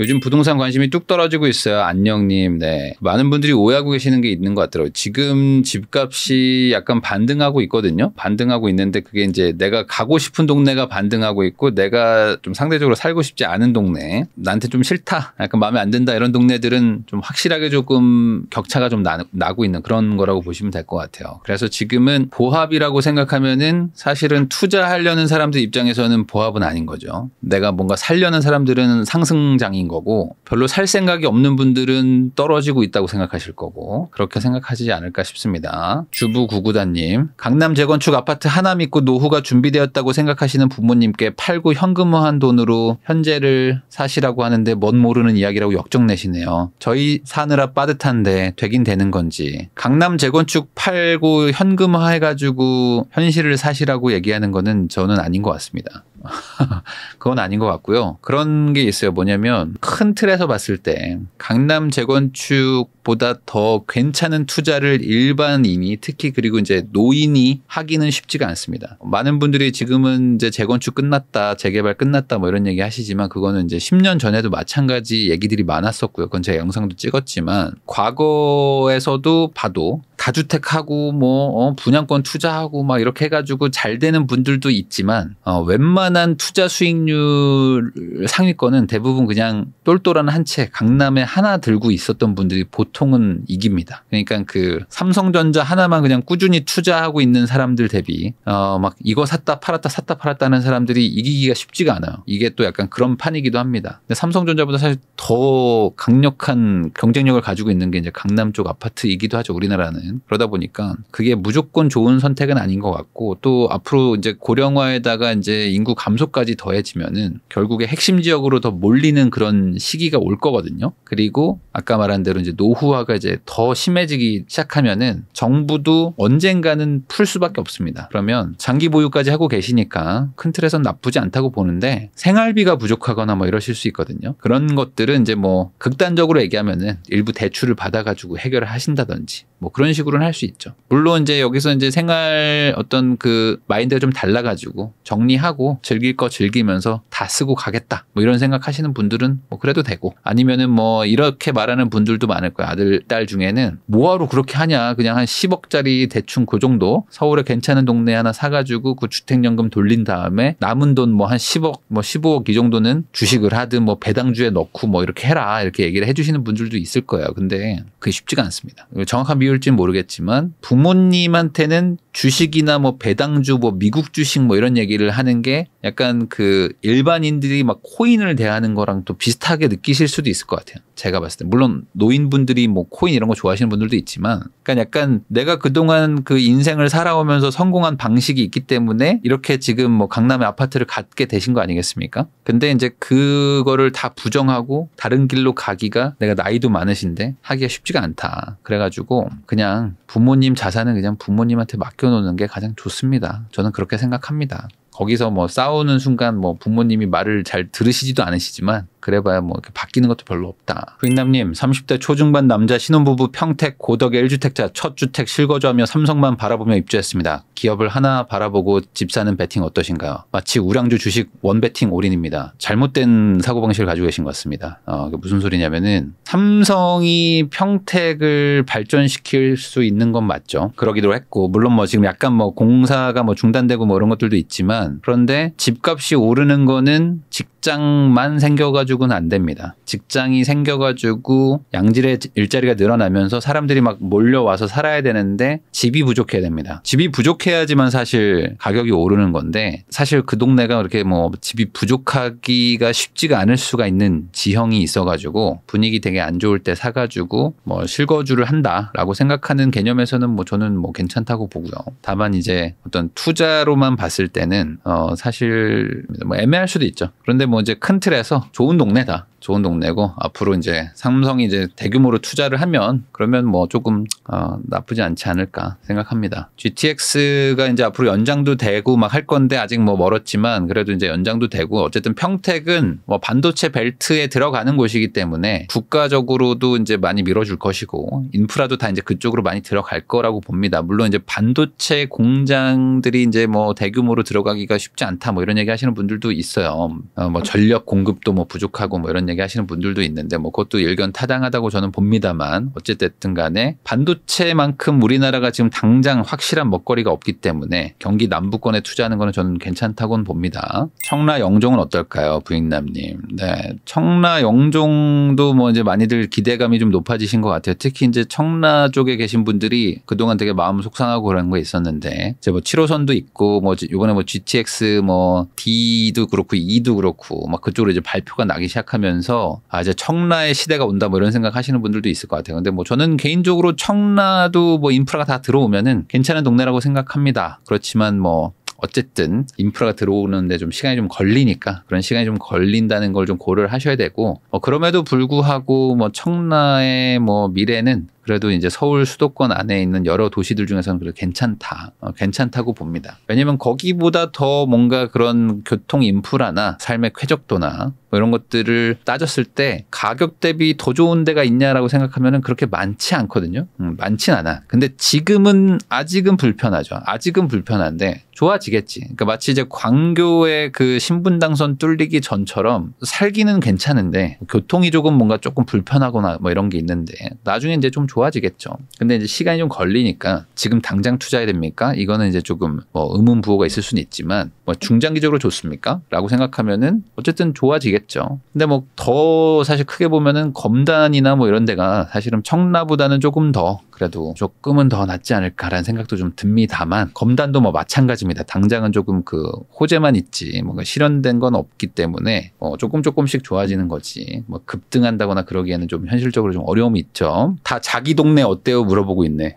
요즘 부동산 관심이 뚝 떨어지고 있어요. 안녕님. 네. 많은 분들이 오해하고 계시는 게 있는 것 같더라고요. 지금 집값이 약간 반등하고 있거든요. 반등하고 있는데 그게 이제 내가 가고 싶은 동네가 반등하고 있고 내가 좀 상대적으로 살고 싶지 않은 동네, 나한테 좀 싫다, 약간 마음에 안 든다 이런 동네들은 좀 확실하게 조금 격차가 좀 나, 고 있는 그런 거라고 보시면 될 것 같아요. 그래서 지금은 보합이라고 생각하면은 사실은 투자하려는 사람들 입장에서는 보합은 아닌 거죠. 내가 뭔가 살려는 사람들은 상승장인 있는 거고 별로 살 생각이 없는 분들은 떨어지고 있다고 생각하실 거고 그렇게 생각하지 않을까 싶습니다. 주부 구구단님 강남 재건축 아파트 하나 믿고 노후가 준비되었다고 생각하시는 부모님께 팔고 현금화한 돈으로 현재를 사시라고 하는데 뭔 모르는 이야기라고 역정내시네요. 저희 사느라 빠듯한데 되긴 되는 건지 강남 재건축 팔고 현금화해가지고 현실을 사시라고 얘기하는 거는 저는 아닌 것 같습니다. 그건 아닌 것 같고요. 그런 게 있어요. 뭐냐면 큰 틀에서 봤을 때 강남 재건축 생보다더 괜찮은 투자를 일반인이 특히 그리고 이제 노인이 하기는 쉽지가 않습니다. 많은 분들이 지금은 이제 재건축 끝났다, 재개발 끝났다 뭐 이런 얘기 하시지만 그거는 이제 10년 전에도 마찬가지 얘기들이 많았었고요. 그건 제가 영상도 찍었지만 과거에서도 봐도 다주택하고 뭐 어, 분양권 투자하고 막 이렇게 해가지고 잘 되는 분들도 있지만 어, 웬만한 투자 수익률 상위권은 대부분 그냥 똘똘한 한 채 강남에 하나 들고 있었던 분들이 보통 총은 이깁니다. 그러니까 그 삼성전자 하나만 그냥 꾸준히 투자하고 있는 사람들 대비 어 막 이거 샀다 팔았다 샀다 팔았다는 사람들이 이기기가 쉽지가 않아요. 이게 또 약간 그런 판이기도 합니다. 근데 삼성전자보다 사실 더 강력한 경쟁력을 가지고 있는 게 이제 강남 쪽 아파트이기도 하죠. 우리나라는 그러다 보니까 그게 무조건 좋은 선택은 아닌 것 같고 또 앞으로 이제 고령화에다가 이제 인구 감소까지 더해지면은 결국에 핵심 지역으로 더 몰리는 그런 시기가 올 거거든요. 그리고 아까 말한 대로 이제 노후 부하가 이제 더 심해지기 시작하면은 정부도 언젠가는 풀 수밖에 없습니다. 그러면 장기 보유까지 하고 계시니까 큰틀에서 나쁘지 않다고 보는데 생활비가 부족하거나 뭐 이러실 수 있거든요. 그런 것들은 이제 뭐 극단적으로 얘기하면은 일부 대출을 받아가지고 해결을 하신다든지 뭐 그런 식으로는 할 수 있죠. 물론 이제 여기서 이제 생활 어떤 그 마인드가 좀 달라가지고 정리하고 즐길 거 즐기면서 다 쓰고 가겠다. 뭐 이런 생각하시는 분들은 뭐 그래도 되고 아니면은 뭐 이렇게 말하는 분들도 많을 거예요. 아들, 딸 중에는 뭐하러 그렇게 하냐. 그냥 한 10억짜리 대충 그 정도 서울에 괜찮은 동네 하나 사가지고 그 주택연금 돌린 다음에 남은 돈 뭐 한 10억 뭐 15억 뭐 이 정도는 주식을 하든 뭐 배당주에 넣고 뭐 이렇게 해라. 이렇게 얘기를 해주시는 분들도 있을 거예요. 근데 그게 쉽지가 않습니다. 정확한 비 비율진 모르겠지만 부모님한테는 주식이나 뭐 배당주 뭐 미국 주식 뭐 이런 얘기를 하는 게 약간 그 일반인들이 막 코인을 대하는 거랑 또 비슷하게 느끼실 수도 있을 것 같아요. 제가 봤을 때 물론 노인분들이 뭐 코인 이런 거 좋아하시는 분들도 있지만 그러니까 약간 내가 그동안 그 인생을 살아오면서 성공한 방식이 있기 때문에 이렇게 지금 뭐 강남의 아파트를 갖게 되신 거 아니겠습니까? 근데 이제 그거를 다 부정하고 다른 길로 가기가 내가 나이도 많으신데 하기가 쉽지가 않다. 그래가지고 그냥 부모님 자산은 그냥 부모님한테 맡겨놓는 게 가장 좋습니다. 저는 그렇게 생각합니다. 거기서 뭐 싸우는 순간 뭐 부모님이 말을 잘 들으시지도 않으시지만 그래봐야 뭐 이렇게 바뀌는 것도 별로 없다. 부인남님 30대 초중반 남자 신혼부부 평택 고덕의 1주택자 첫 주택 실거주하며 삼성만 바라보며 입주했습니다. 기업을 하나 바라보고 집 사는 베팅 어떠신가요? 마치 우량주 주식 원베팅 올인입니다. 잘못된 사고방식을 가지고 계신 것 같습니다. 어, 무슨 소리냐면은 삼성이 평택을 발전시킬 수 있는 건 맞죠. 그러기도 했고 물론 뭐 지금 약간 뭐 공사가 뭐 중단되고 뭐 이런 것들도 있지만 하지만 그런데 집값이 오르는 거는 직장만 생겨가지고는 안 됩니다. 직장이 생겨가지고 양질의 일자리가 늘어나면서 사람들이 막 몰려와서 살아야 되는데 집이 부족해야 됩니다. 집이 부족해야지만 사실 가격이 오르는 건데 사실 그 동네가 그렇게 뭐 집이 부족하기가 쉽지가 않을 수가 있는 지형이 있어가지고 분위기 되게 안 좋을 때 사가지고 뭐 실거주를 한다라고 생각하는 개념에서는 뭐 저는 뭐 괜찮다고 보고요. 다만 이제 어떤 투자로만 봤을 때는 어 사실 뭐 애매할 수도 있죠. 그런데 뭐 이제 큰 틀에서 좋은 동네다. 좋은 동네고 앞으로 이제 삼성이 이제 대규모로 투자를 하면 그러면 뭐 조금 어, 나쁘지 않지 않을까 생각합니다. GTX가 이제 앞으로 연장도 되고 막 할 건데 아직 뭐 멀었지만 그래도 이제 연장도 되고 어쨌든 평택은 뭐 반도체 벨트에 들어가는 곳이기 때문에 국가적으로도 이제 많이 밀어줄 것이고 인프라도 다 이제 그쪽으로 많이 들어갈 거라고 봅니다. 물론 이제 반도체 공장들이 이제 뭐 대규모로 들어가기가 쉽지 않다 뭐 이런 얘기 하시는 분들도 있어요. 어, 뭐 전력 공급도 뭐 부족하고 뭐 이런 그런 얘기 하시는 분들도 있는데 뭐 그것도 일견 타당하다고 저는 봅니다만 어쨌든 간에 반도체만큼 우리나라가 지금 당장 확실한 먹거리가 없기 때문에 경기 남부권에 투자하는 거는 저는 괜찮다고는 봅니다. 청라 영종은 어떨까요? 부인남님 네. 청라 영종도 뭐 이제 많이들 기대감이 좀 높아지신 것 같아요. 특히 이제 청라 쪽에 계신 분들이 그동안 되게 마음 속상하고 그런 거 있었는데 이제 뭐 7호선도 있고 뭐 이번에 뭐 GTX 뭐 D도 그렇고 E도 그렇고 막 그쪽으로 이제 발표가 나기 시작하면 보면서 아 이제 청라의 시대가 온다 뭐 이런 생각하시는 분들도 있을 것 같아요. 근데 뭐 저는 개인적으로 청라도 뭐 인프라가 다 들어오면은 괜찮은 동네라고 생각합니다. 그렇지만 뭐 어쨌든 인프라가 들어오는데 좀 시간이 좀 걸리니까 그런 시간이 좀 걸린다는 걸 좀 고려를 하셔야 되고 뭐 그럼에도 불구하고 뭐 청라의 뭐 미래는 그래도 이제 서울 수도권 안에 있는 여러 도시들 중에서는 그래도 괜찮다. 어, 괜찮다고 봅니다. 왜냐면 거기보다 더 뭔가 그런 교통 인프라나 삶의 쾌적도나 뭐 이런 것들을 따졌을 때 가격 대비 더 좋은 데가 있냐라고 생각하면 그렇게 많지 않거든요. 음, 많진 않아. 근데 지금은 아직은 불편하죠. 아직은 불편한데 좋아지겠지. 그러니까 마치 이제 광교의 그 신분당선 뚫리기 전처럼 살기는 괜찮은데 교통이 조금 뭔가 조금 불편하거나 뭐 이런 게 있는데 나중에 이제 좀 좋. 좋아지겠죠. 근데 이제 시간이 좀 걸리니까 지금 당장 투자해야 됩니까? 이거는 이제 조금 뭐 의문 부호가 있을 수는 있지만 뭐 중장기적으로 좋습니까? 라고 생각하면은 어쨌든 좋아지겠죠. 근데 뭐 더 사실 크게 보면은 검단이나 뭐 이런 데가 사실은 청라보다는 조금 더 그래도 조금은 더 낫지 않을까라는 생각도 좀 듭니다만 검단도 뭐 마찬가지입니다. 당장은 조금 그 호재만 있지 뭔가 실현된 건 없기 때문에 어 조금 조금씩 좋아지는 거지 뭐 급등한다거나 그러기에는 좀 현실적으로 좀 어려움이 있죠. 다 자기 자기 동네 어때요 물어보고 있네.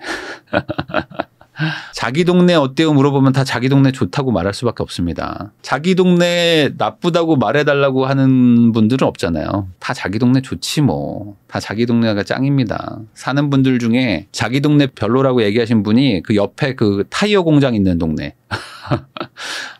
자기 동네 어때요 물어보면 다 자기 동네 좋다고 말할 수밖에 없습니다. 자기 동네 나쁘다고 말해달라고 하는 분들은 없잖아요. 다 자기 동네 좋지 뭐. 다 자기 동네가 짱입니다. 사는 분들 중에 자기 동네 별로라고 얘기하신 분이 그 옆에 그 타이어 공장 있는 동네.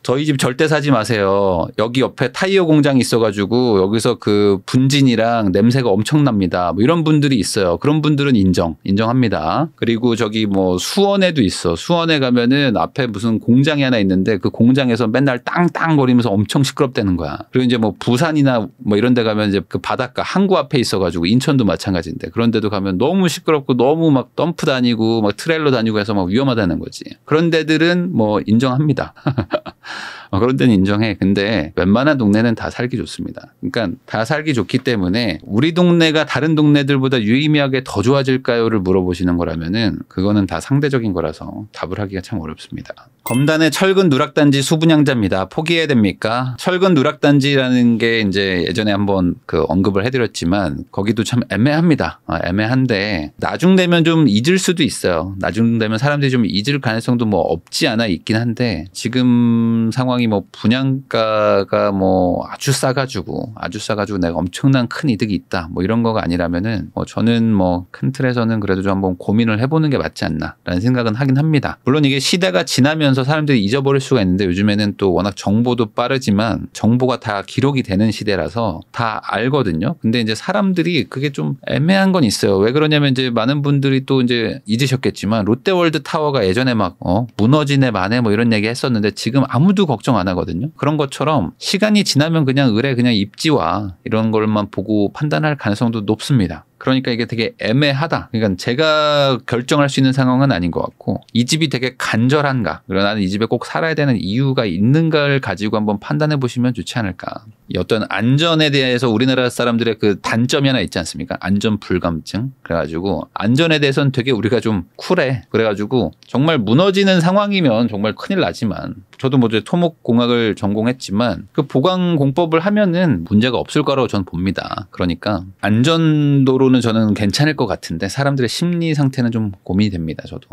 저희 집 절대 사지 마세요. 여기 옆에 타이어 공장이 있어가지고 여기서 그 분진이랑 냄새가 엄청납니다. 뭐 이런 분들이 있어요. 그런 분들은 인정, 인정합니다. 그리고 저기 뭐 수원에도 있어. 수원에 가면은 앞에 무슨 공장이 하나 있는데 그 공장에서 맨날 땅땅 거리면서 엄청 시끄럽다는 거야. 그리고 이제 뭐 부산이나 뭐 이런 데 가면 이제 그 바닷가 항구 앞에 있어가지고 인천도 일본도 마찬가지인데 그런데도 가면 너무 시끄럽고 너무 막 덤프 다니고 막 트레일러 다니고 해서 막 위험하다는 거지. 그런 데들은 뭐 인정합니다. 어, 그런 데는 인정해. 근데 웬만한 동네는 다 살기 좋습니다. 그러니까 다 살기 좋기 때문에 우리 동네가 다른 동네들보다 유의미하게 더 좋아질까요를 물어보시는 거라면은 그거는 다 상대적인 거라서 답을 하기가 참 어렵습니다. 검단의 철근 누락단지 수분양자입니다. 포기해야 됩니까? 철근 누락단지라는 게 이제 예전에 한번 그 언급을 해드렸지만 거기도 참 애매합니다. 아, 애매한데 나중 되면 좀 잊을 수도 있어요. 나중 되면 사람들이 좀 잊을 가능성도 뭐 없지 않아 있긴 한데 지금 상황 상황이 뭐 분양가가 뭐 아주 싸가지고 아주 싸가지고 내가 엄청난 큰 이득이 있다 뭐 이런 거가 아니라면은 뭐 저는 뭐 큰 틀에서는 그래도 좀 한번 고민을 해보는 게 맞지 않나라는 생각은 하긴 합니다. 물론 이게 시대가 지나면서 사람들이 잊어버릴 수가 있는데 요즘에는 또 워낙 정보도 빠르지만 정보가 다 기록이 되는 시대라서 다 알거든요. 근데 이제 사람들이 그게 좀 애매한 건 있어요. 왜 그러냐면 이제 많은 분들이 또 이제 잊으셨겠지만 롯데월드 타워가 예전에 막 어, 무너지네 만에 뭐 이런 얘기 했었는데 지금 아무도 걱정 걱정 안 하거든요. 그런 것처럼 시간이 지나면 그냥 의뢰 그냥 입지와 이런 걸만 보고 판단할 가능성도 높습니다. 그러니까 이게 되게 애매하다. 그러니까 제가 결정할 수 있는 상황은 아닌 것 같고 이 집이 되게 간절한가. 그러나 나는 이 집에 꼭 살아야 되는 이유가 있는가를 가지고 한번 판단해 보시면 좋지 않을까. 어떤 안전에 대해서 우리나라 사람들의 그 단점이 하나 있지 않습니까? 안전 불감증. 그래가지고 안전에 대해서는 되게 우리가 좀 쿨해. 그래가지고 정말 무너지는 상황이면 정말 큰일 나지만 저도 뭐 이제 토목공학을 전공했지만 그 보강 공법을 하면은 문제가 없을 거라고 저는 봅니다. 그러니까 안전도로 정도는 저는 괜찮을 것 같은데 사람들의 심리 상태는 좀 고민이 됩니다. 저도.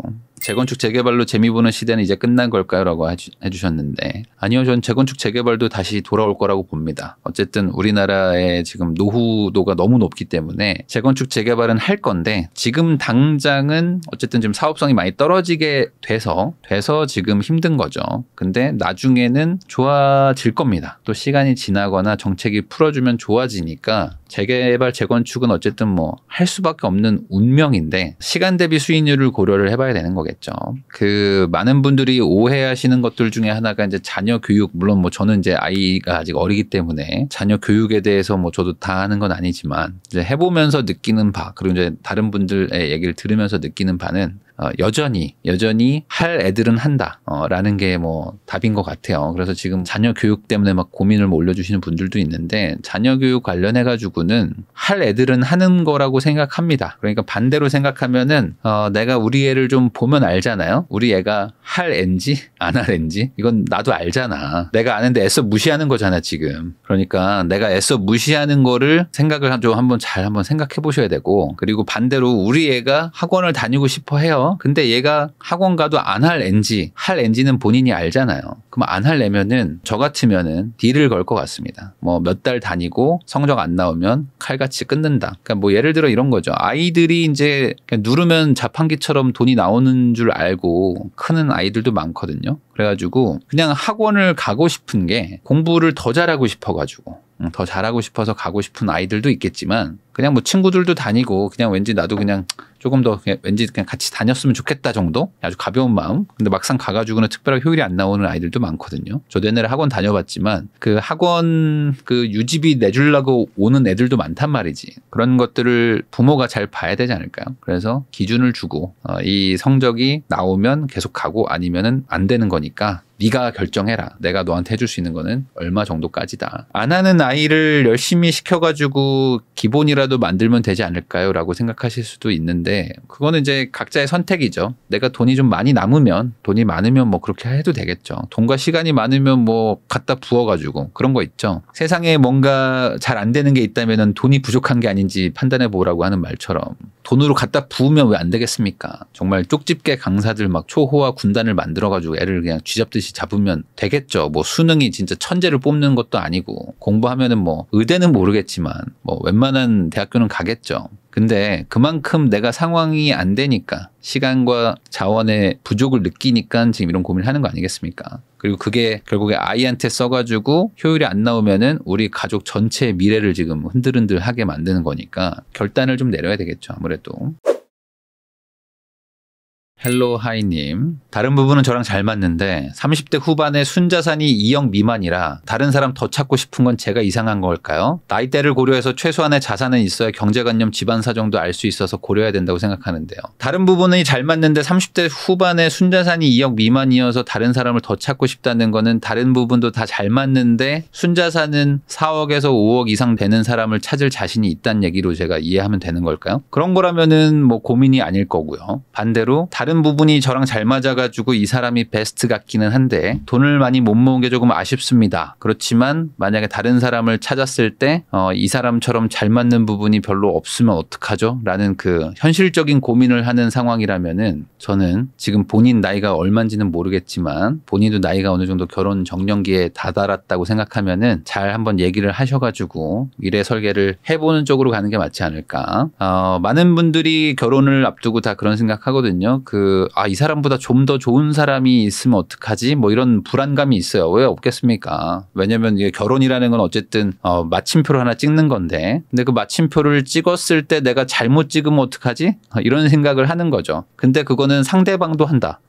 재건축 재개발로 재미 보는 시대는 이제 끝난 걸까요라고 해주셨는데 아니요 전 재건축 재개발도 다시 돌아올 거라고 봅니다. 어쨌든 우리나라의 지금 노후도가 너무 높기 때문에 재건축 재개발은 할 건데 지금 당장은 어쨌든 좀 사업성이 많이 떨어지게 돼서 돼서 지금 힘든 거죠. 근데 나중에는 좋아질 겁니다. 또 시간이 지나거나 정책이 풀어주면 좋아지니까 재개발 재건축은 어쨌든 뭐 할 수밖에 없는 운명인데 시간 대비 수익률을 고려를 해봐야 되는 거겠죠. 있죠. 그 많은 분들이 오해하시는 것들 중에 하나가 이제 자녀 교육 물론 뭐 저는 이제 아이가 아직 어리기 때문에 자녀 교육에 대해서 뭐 저도 다 하는 건 아니지만 이제 해보면서 느끼는 바 그리고 이제 다른 분들의 얘기를 들으면서 느끼는 바는 어, 여전히 여전히 할 애들은 한다라는 어, 게뭐 답인 것 같아요. 그래서 지금 자녀 교육 때문에 막 고민을 뭐 올려주시는 분들도 있는데 자녀 교육 관련해 가지고는 할 애들은 하는 거라고 생각합니다. 그러니까 반대로 생각하면은 어, 내가 우리 애를 좀 보면 알잖아요. 우리 애가 할 앤지 안 할 앤지 이건 나도 알잖아. 내가 아는데 애써 무시하는 거잖아 지금. 그러니까 내가 애써 무시하는 거를 생각을 좀 한번 잘 한번 생각해 보셔야 되고 그리고 반대로 우리 애가 학원을 다니고 싶어 해요. 근데 얘가 학원 가도 안 할 NG, 할엔 g 는 본인이 알잖아요. 그럼 안 할려면은 저 같으면은 딜을 걸 것 같습니다. 뭐 몇 달 다니고 성적 안 나오면 칼같이 끊는다. 그러니까 뭐 예를 들어 이런 거죠. 아이들이 이제 누르면 자판기처럼 돈이 나오는 줄 알고 크는 아이들도 많거든요. 그래가지고 그냥 학원을 가고 싶은 게 공부를 더 잘하고 싶어가지고 음, 더 잘하고 싶어서 가고 싶은 아이들도 있겠지만 그냥 뭐 친구들도 다니고 그냥 왠지 나도 그냥 조금 더 그냥 왠지 그냥 같이 다녔으면 좋겠다 정도 아주 가벼운 마음 근데 막상 가가지고는 특별하게 효율이 안 나오는 아이들도 많거든요 저도 옛날에 학원 다녀봤지만 그 학원 그 유지비 내주려고 오는 애들도 많단 말이지 그런 것들을 부모가 잘 봐야 되지 않을까요 그래서 기준을 주고 어, 이 성적이 나오면 계속 가고 아니면은 안 되는 거니까 네가 결정해라. 내가 너한테 해줄 수 있는 거는 얼마 정도까지다. 안 하는 아이를 열심히 시켜가지고 기본이라도 만들면 되지 않을까요? 라고 생각하실 수도 있는데, 그거는 이제 각자의 선택이죠. 내가 돈이 좀 많이 남으면, 돈이 많으면 뭐 그렇게 해도 되겠죠. 돈과 시간이 많으면 뭐 갖다 부어가지고 그런 거 있죠. 세상에 뭔가 잘 안 되는 게 있다면 돈이 부족한 게 아닌지 판단해 보라고 하는 말처럼 돈으로 갖다 부으면 왜 안 되겠습니까? 정말 쪽집게 강사들 막 초호화 군단을 만들어가지고 애를 그냥 쥐잡듯이 잡으면 되겠죠. 뭐 수능이 진짜 천재를 뽑는 것도 아니고 공부하면은 뭐 의대는 모르겠지만 뭐 웬만 한 웬만한 대학교는 가겠죠. 근데 그만큼 내가 상황이 안 되니까 시간과 자원의 부족을 느끼니까 지금 이런 고민을 하는 거 아니겠습니까? 그리고 그게 결국에 아이한테 써가지고 효율이 안 나오면은 우리 가족 전체의 미래를 지금 흔들흔들하게 만드는 거니까 결단을 좀 내려야 되겠죠. 아무래도. 헬로 하이님. 다른 부분은 저랑 잘 맞는데 30대 후반에 순자산이 2억 미만이라 다른 사람 더 찾고 싶은 건 제가 이상한 걸까요? 나이대를 고려해서 최소한의 자산은 있어야 경제관념 집안 사정도 알 수 있어서 고려해야 된다고 생각하는데요. 다른 부분이 잘 맞는데 30대 후반에 순자산이 2억 미만이어서 다른 사람을 더 찾고 싶다는 거는 다른 부분도 다 잘 맞는데 순자산은 4억에서 5억 이상 되는 사람을 찾을 자신이 있다는 얘기로 제가 이해하면 되는 걸까요? 그런 거라면은 뭐 고민이 아닐 거고요. 반대로 다른 다른 부분이 저랑 잘 맞아가지고 이 사람이 베스트 같기는 한데 돈을 많이 못 모은 게 조금 아쉽습니다. 그렇지만 만약에 다른 사람을 찾았을 때이 어, 사람처럼 잘 맞는 부분이 별로 없으면 어떡하죠? 라는 그 현실적인 고민을 하는 상황이라면은 저는 지금 본인 나이가 얼만지는 모르겠지만 본인도 나이가 어느 정도 결혼 정년기에 다다랐다고 생각하면은 잘 한번 얘기를 하셔가지고 미래 설계를 해보는 쪽으로 가는 게 맞지 않을까. 어, 많은 분들이 결혼을 앞두고 다 그런 생각하거든요. 그 그아이 사람보다 좀 더 좋은 사람이 있으면 어떡하지 뭐 이런 불안감이 있어요 왜 없겠습니까 왜냐면 이게 결혼이라는 건 어쨌든 어 마침표를 하나 찍는 건데 근데 그 마침표를 찍었을 때 내가 잘못 찍으면 어떡하지 어, 이런 생각을 하는 거죠 근데 그거는 상대방도 한다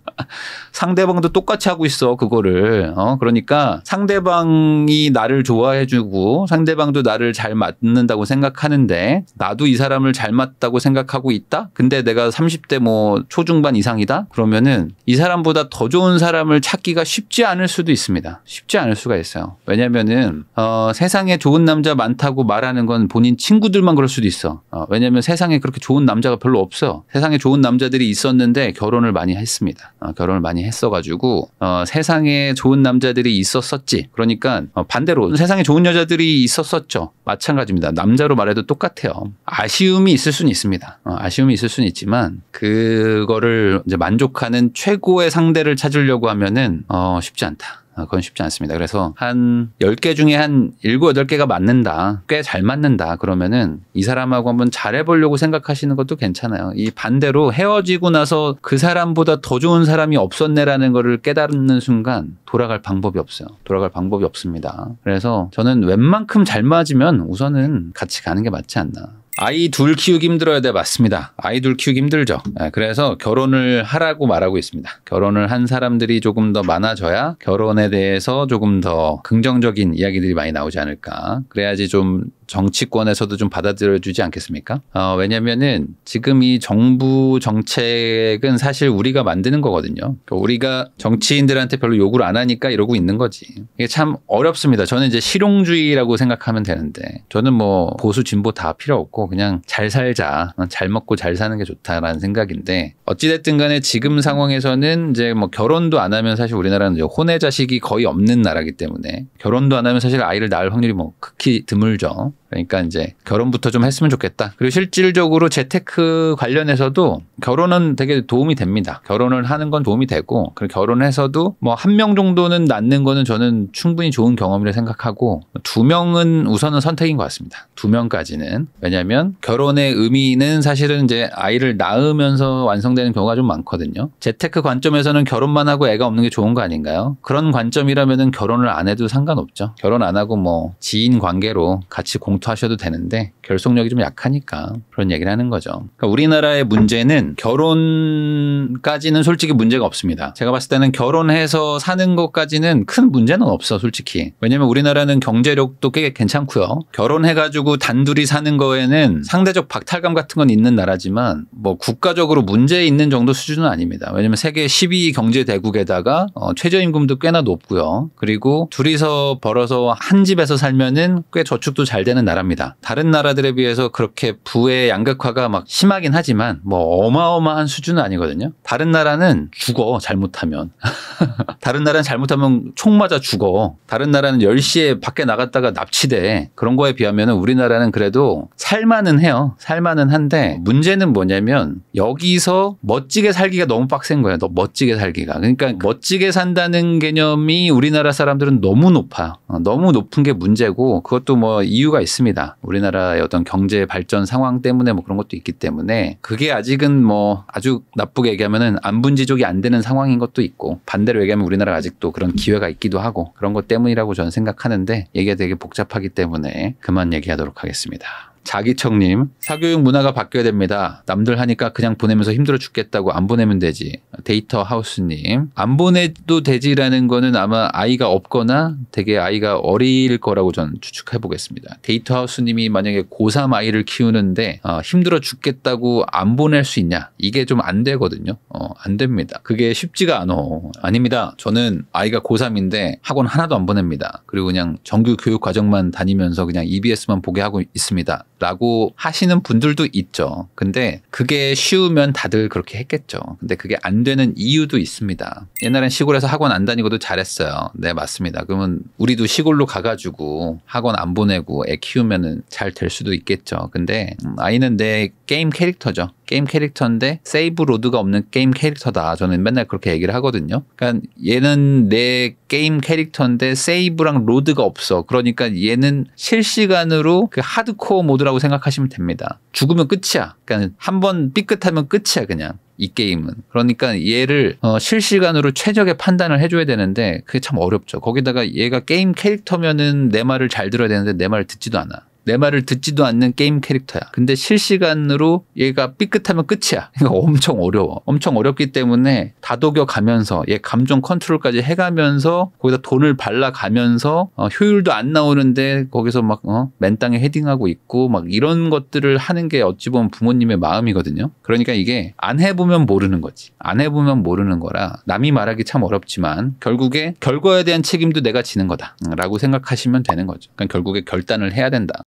상대방도 똑같이 하고 있어 그거를 어 그러니까 상대방이 나를 좋아해주고 상대방도 나를 잘 맞는다고 생각하는데 나도 이 사람을 잘 맞다고 생각하고 있다 근데 내가 30대 뭐 초중반 이상이다? 그러면은 이 사람보다 더 좋은 사람을 찾기가 쉽지 않을 수도 있습니다. 쉽지 않을 수가 있어요. 왜냐면은 어, 세상에 좋은 남자 많다고 말하는 건 본인 친구들만 그럴 수도 있어. 어, 왜냐면 세상에 그렇게 좋은 남자가 별로 없어. 세상에 좋은 남자들이 있었는데 결혼을 많이 했습니다. 어, 결혼을 많이 했어가지고 어, 세상에 좋은 남자들이 있었었지. 그러니까 어, 반대로 세상에 좋은 여자들이 있었었죠. 마찬가지입니다. 남자로 말해도 똑같아요. 아쉬움이 있을 수는 있습니다. 어, 아쉬움이 있을 수는 있지만 그 그거를 이제 만족하는 최고의 상대를 찾으려고 하면은 어 쉽지 않다. 어, 그건 쉽지 않습니다. 그래서 한 10개 중에 한 7, 8개가 맞는다. 꽤 잘 맞는다. 그러면은 이 사람하고 한번 잘해보려고 생각하시는 것도 괜찮아요. 이 반대로 헤어지고 나서 그 사람보다 더 좋은 사람이 없었네라는 거를 깨닫는 순간 돌아갈 방법이 없어요. 돌아갈 방법이 없습니다. 그래서 저는 웬만큼 잘 맞으면 우선은 같이 가는 게 맞지 않나. 아이 둘 키우기 힘들어야 돼 맞습니다. 아이 둘 키우기 힘들죠. 예, 그래서 결혼을 하라고 말하고 있습니다. 결혼을 한 사람들이 조금 더 많아져야 결혼에 대해서 조금 더 긍정적인 이야기들이 많이 나오지 않을까. 그래야지 좀 정치권에서도 좀 받아들여주지 않겠습니까? 어, 왜냐면은 지금 이 정부 정책은 사실 우리가 만드는 거거든요. 그러니까 우리가 정치인들한테 별로 요구를 안 하니까 이러고 있는 거지. 이게 참 어렵습니다. 저는 이제 실용주의라고 생각하면 되는데 저는 뭐 보수 진보 다 필요 없고 하고 그냥 잘 살자, 어, 잘 먹고 잘 사는 게 좋다라는 생각인데 어찌됐든 간에 지금 상황에서는 이제 뭐 결혼도 안 하면 사실 우리나라는 혼외 자식이 거의 없는 나라기 때문에 결혼도 안 하면 사실 아이를 낳을 확률이 뭐 극히 드물죠. 그러니까 이제 결혼부터 좀 했으면 좋겠다. 그리고 실질적으로 재테크 관련해서도 결혼은 되게 도움이 됩니다. 결혼을 하는 건 도움이 되고, 그리고 결혼해서도 뭐 한 명 정도는 낳는 거는 저는 충분히 좋은 경험이라 생각하고, 두 명은 우선은 선택인 것 같습니다. 두 명까지는. 왜냐하면 결혼의 의미는 사실은 이제 아이를 낳으면서 완성되는 경우가 좀 많거든요. 재테크 관점에서는 결혼만 하고 애가 없는 게 좋은 거 아닌가요? 그런 관점이라면은 결혼을 안 해도 상관없죠. 결혼 안 하고 뭐 지인 관계로 같이 공통 검토하셔도 되는데 결속력이 좀 약하니까 그런 얘기를 하는 거죠. 그러니까 우리나라의 문제는 결혼까지는 솔직히 문제가 없습니다. 제가 봤을 때는 결혼해서 사는 것까지는 큰 문제는 없어 솔직히. 왜냐면 우리나라는 경제력도 꽤 괜찮고요. 결혼해가지고 단둘이 사는 거에는 상대적 박탈감 같은 건 있는 나라지만 뭐 국가적으로 문제 있는 정도 수준은 아닙니다. 왜냐면 세계 12위 경제 대국에다가 어, 최저임금도 꽤나 높고요. 그리고 둘이서 벌어서 한 집에서 살면은 꽤 저축도 잘 되는 나라. 나라입니다. 다른 나라들에 비해서 그렇게 부의 양극화가 막 심하긴 하지만 뭐 어마어마한 수준은 아니거든요. 다른 나라는 죽어 잘못하면 다른 나라는 잘못하면 총 맞아 죽어. 다른 나라는 10시에 밖에 나갔다가 납치돼. 그런 거에 비하면 우리나라는 그래도 살만은 해요. 살만은 한데 문제는 뭐냐면 여기서 멋지게 살기가 너무 빡센 거야. 너 멋지게 살기가. 그러니까 멋지게 산다는 개념이 우리나라 사람들은 너무 높아. 어, 너무 높은 게 문제고 그것도 뭐 이유가 있어요. 있습니다. 우리나라의 어떤 경제 발전 상황 때문에 뭐 그런 것도 있기 때문에 그게 아직은 뭐 아주 나쁘게 얘기하면은 안분지족이 안 되는 상황인 것도 있고 반대로 얘기하면 우리나라 가 아직도 그런 기회가 있기도 하고 그런 것 때문이라고 저는 생각하는데 얘기가 되게 복잡하기 때문에 그만 얘기하도록 하겠습니다. 자기청님 사교육 문화가 바뀌어야 됩니다. 남들 하니까 그냥 보내면서 힘들어 죽겠다고 안 보내면 되지. 데이터 하우스님 안 보내도 되지라는 거는 아마 아이가 없거나 되게 아이가 어릴 거라고 전 추측해 보겠습니다. 데이터 하우스님이 만약에 고3 아이를 키우는데 어, 힘들어 죽겠다고 안 보낼 수 있냐 이게 좀 안 되거든요. 어, 안 됩니다. 그게 쉽지가 않아. 아닙니다. 저는 아이가 고3인데 학원 하나도 안 보냅니다. 그리고 그냥 정규 교육 과정만 다니면서 그냥 EBS만 보게 하고 있습니다. 라고 하시는 분들도 있죠. 근데 그게 쉬우면 다들 그렇게 했겠죠. 근데 그게 안 되는 이유도 있습니다. 옛날엔 시골에서 학원 안 다니고도 잘했어요. 네, 맞습니다. 그러면 우리도 시골로 가가지고 학원 안 보내고 애키우면잘 될 수도 있겠죠. 근데 음, 아이는 내 게임 캐릭터죠. 게임 캐릭터인데 세이브 로드가 없는 게임 캐릭터다. 저는 맨날 그렇게 얘기를 하거든요. 그러니까 얘는 내 게임 캐릭터인데 세이브랑 로드가 없어. 그러니까 얘는 실시간으로 그 하드코어 모드라고 생각하시면 됩니다. 죽으면 끝이야. 그러니까 한 번 삐끗하면 끝이야 그냥. 이 게임은 그러니까 얘를 어, 실시간으로 최적의 판단을 해줘야 되는데 그게 참 어렵죠 거기다가 얘가 게임 캐릭터면은 내 말을 잘 들어야 되는데 내 말을 듣지도 않아 내 말을 듣지도 않는 게임 캐릭터야. 근데 실시간으로 얘가 삐끗하면 끝이야. 이거 엄청 어려워. 엄청 어렵기 때문에 다독여 가면서 얘 감정 컨트롤까지 해가면서 거기다 돈을 발라가면서 어, 효율도 안 나오는데 거기서 막 어, 맨땅에 헤딩하고 있고 막 이런 것들을 하는 게 어찌 보면 부모님의 마음이거든요. 그러니까 이게 안 해보면 모르는 거지. 안 해보면 모르는 거라 남이 말하기 참 어렵지만 결국에 결과에 대한 책임도 내가 지는 거다라고 음, 생각하시면 되는 거죠. 그러니까 결국에 결단을 해야 된다.